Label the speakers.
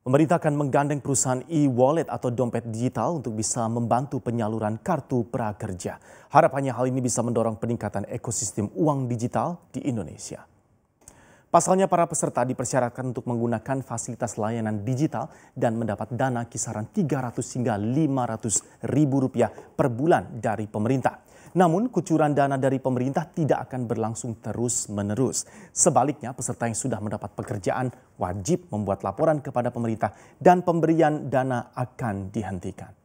Speaker 1: Pemerintah akan menggandeng perusahaan e-wallet atau dompet digital untuk bisa membantu penyaluran kartu prakerja. Harapannya hal ini bisa mendorong peningkatan ekosistem uang digital di Indonesia. Pasalnya para peserta dipersyaratkan untuk menggunakan fasilitas layanan digital dan mendapat dana kisaran 300 hingga 500 ribu rupiah per bulan dari pemerintah. Namun kucuran dana dari pemerintah tidak akan berlangsung terus-menerus. Sebaliknya peserta yang sudah mendapat pekerjaan wajib membuat laporan kepada pemerintah dan pemberian dana akan dihentikan.